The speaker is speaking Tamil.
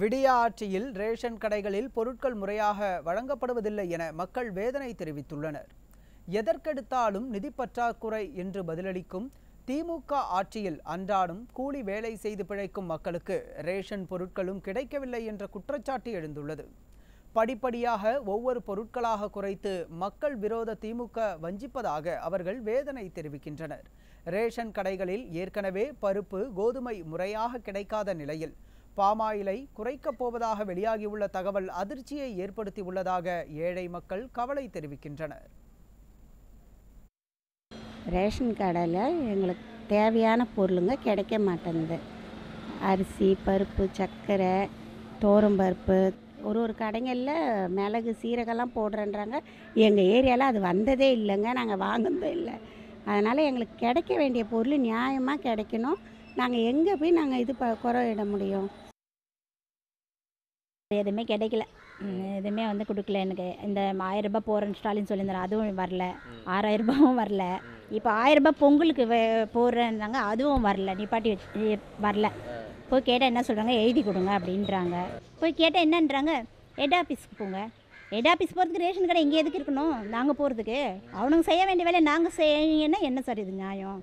விடியா ஆட்சியில் ரேஷன் கடைகளில் பொருட்கள் முறையாக வழங்கப்படுவதில்லை என மக்கள் வேதனை தெரிவித்துள்ளனர் எதற்கெடுத்தாலும் நிதி பற்றாக்குறை என்று பதிலளிக்கும் திமுக ஆட்சியில் அன்றாடம் கூலி வேலை செய்து பிழைக்கும் மக்களுக்கு ரேஷன் பொருட்களும் கிடைக்கவில்லை என்ற குற்றச்சாட்டு எழுந்துள்ளது படிப்படியாக ஒவ்வொரு பொருட்களாக குறைத்து மக்கள் விரோத திமுக வஞ்சிப்பதாக அவர்கள் வேதனை தெரிவிக்கின்றனர் ரேஷன் கடைகளில் ஏற்கனவே பருப்பு கோதுமை முறையாக கிடைக்காத நிலையில் பாமாயிலை குறைக்கப் போவதாக வெளியாகியுள்ள தகவல் அதிர்ச்சியை ஏற்படுத்தி உள்ளதாக ஏழை மக்கள் கவலை தெரிவிக்கின்றனர் ரேஷன் கடையில் எங்களுக்கு தேவையான பொருளுங்க கிடைக்க மாட்டேங்குது அரிசி பருப்பு சர்க்கரை பருப்பு ஒரு ஒரு கடைங்களில் மிளகு சீரகம்லாம் போடுறேன்றாங்க எங்கள் ஏரியாவில் அது வந்ததே இல்லைங்க நாங்கள் வாங்கினதும் இல்லை அதனால் எங்களுக்கு கிடைக்க வேண்டிய பொருள் நியாயமாக கிடைக்கணும் நாங்கள் எங்கே போய் நாங்கள் இது ப குறை இட முடியும் எதுவுமே கிடைக்கல எதுவுமே வந்து கொடுக்கல எனக்கு இந்த ஆயிரம் ரூபாய் போகிறேன் ஸ்டாலின் சொல்லியிருந்தாரு அதுவும் வரல ஆறாயிரம் ரூபாவும் வரல இப்போ ஆயிரம் ரூபாய் பொங்கலுக்கு போடுறேன்னாங்க அதுவும் வரல நிப்பாட்டி வச்சு வரல போய் கேட்டால் என்ன சொல்கிறாங்க எழுதி கொடுங்க அப்படின்றாங்க போய் கேட்டால் என்னன்றாங்க ஹெட் ஆஃபீஸ்க்கு போங்க ஹெட் ஆஃபீஸ் போகிறதுக்கு ரேஷன் கடை இங்கே எதுக்கு இருக்கணும் நாங்கள் போகிறதுக்கு அவனுங்க செய்ய வேண்டிய வேலையை நாங்கள் செய்யணும்னா என்ன சார் இது நியாயம்